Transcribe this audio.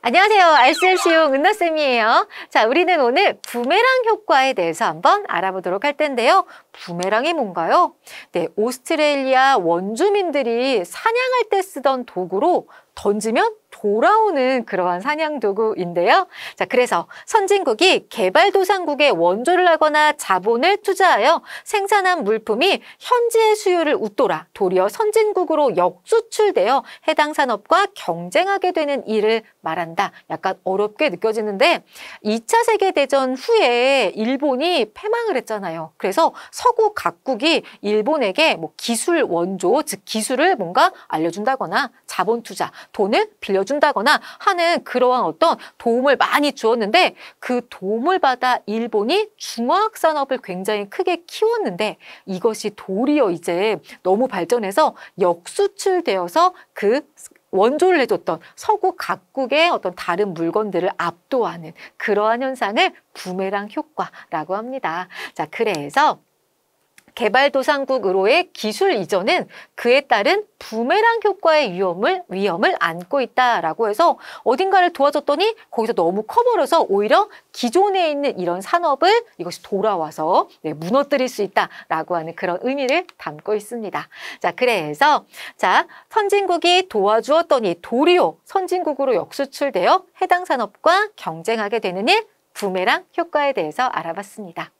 안녕하세요. RCLC용 은나쌤이에요. 자, 우리는 오늘 부메랑 효과에 대해서 한번 알아보도록 할 텐데요. 부메랑이 뭔가요? 네, 오스트레일리아 원주민들이 사냥할 때 쓰던 도구로 던지면 돌아오는 그러한 사냥 도구인데요. 자, 그래서 선진국이 개발도상국에 원조를 하거나 자본을 투자하여 생산한 물품이 현지의 수요를 웃돌아 도리어 선진국으로 역수출되어 해당 산업과 경쟁하게 되는 일을 말한다. 약간 어렵게 느껴지는데 2차 세계대전 후에 일본이 패망을 했잖아요. 그래서 서구 각국이 일본에게 뭐 기술 원조, 즉 기술을 뭔가 알려준다거나 자본 투자, 돈을 빌려준다거나 하는 그러한 어떤 도움을 많이 주었는데 그 도움을 받아 일본이 중화학 산업을 굉장히 크게 키웠는데 이것이 도리어 이제 너무 발전해서 역수출되어서 그 원조를 해줬던 서구 각국의 어떤 다른 물건들을 압도하는 그러한 현상을 부메랑 효과라고 합니다. 자, 그래서 개발도상국으로의 기술 이전은 그에 따른 부메랑 효과의 위험을 위험을 안고 있다라고 해서 어딘가를 도와줬더니 거기서 너무 커버려서 오히려 기존에 있는 이런 산업을 이것이 돌아와서 네, 무너뜨릴 수 있다라고 하는 그런 의미를 담고 있습니다. 자, 그래서 자 선진국이 도와주었더니 도리어 선진국으로 역수출되어 해당 산업과 경쟁하게 되는 일 부메랑 효과에 대해서 알아봤습니다.